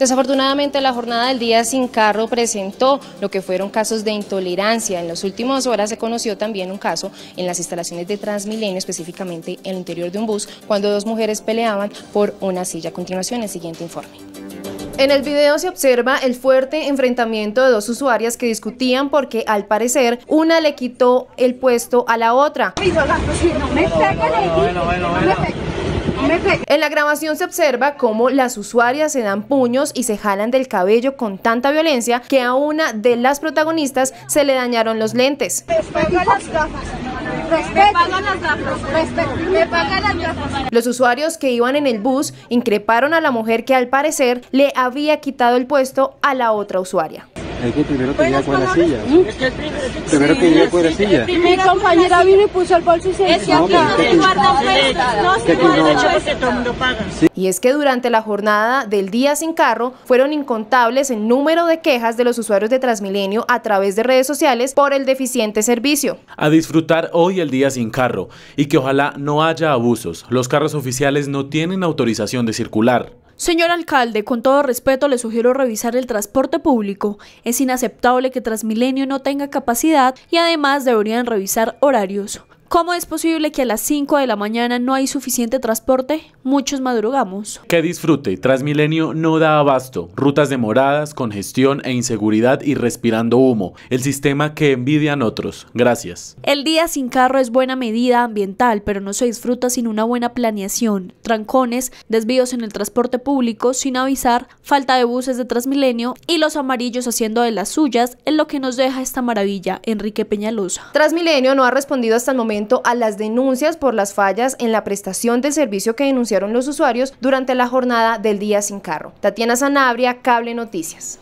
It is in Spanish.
Desafortunadamente, la jornada del día sin carro presentó lo que fueron casos de intolerancia. En las últimas horas se conoció también un caso en las instalaciones de Transmilenio, específicamente en el interior de un bus, cuando dos mujeres peleaban por una silla. A continuación, el siguiente informe. En el video se observa el fuerte enfrentamiento de dos usuarias que discutían porque al parecer una le quitó el puesto a la otra. En la grabación se observa cómo las usuarias se dan puños y se jalan del cabello con tanta violencia que a una de las protagonistas se le dañaron los lentes. Los usuarios que iban en el bus increparon a la mujer que al parecer le había quitado el puesto a la otra usuaria. Es que primero tenía Primero compañera vino y puso el bolso y se Y es que durante la jornada del día sin carro fueron incontables el número de quejas de los usuarios de Transmilenio a través de redes sociales por el deficiente servicio. A disfrutar hoy el día sin carro y que ojalá no haya abusos. Los carros oficiales no tienen autorización de circular. Señor alcalde, con todo respeto le sugiero revisar el transporte público. Es inaceptable que Transmilenio no tenga capacidad y además deberían revisar horarios. ¿Cómo es posible que a las 5 de la mañana no hay suficiente transporte? Muchos madrugamos. Que disfrute, Transmilenio no da abasto, rutas demoradas, congestión e inseguridad y respirando humo, el sistema que envidian otros. Gracias. El día sin carro es buena medida ambiental, pero no se disfruta sin una buena planeación, trancones, desvíos en el transporte público sin avisar, falta de buses de Transmilenio y los amarillos haciendo de las suyas es lo que nos deja esta maravilla, Enrique Peñalosa. Transmilenio no ha respondido hasta el momento a las denuncias por las fallas en la prestación del servicio que denunciaron los usuarios durante la jornada del día sin carro. Tatiana Sanabria, Cable Noticias.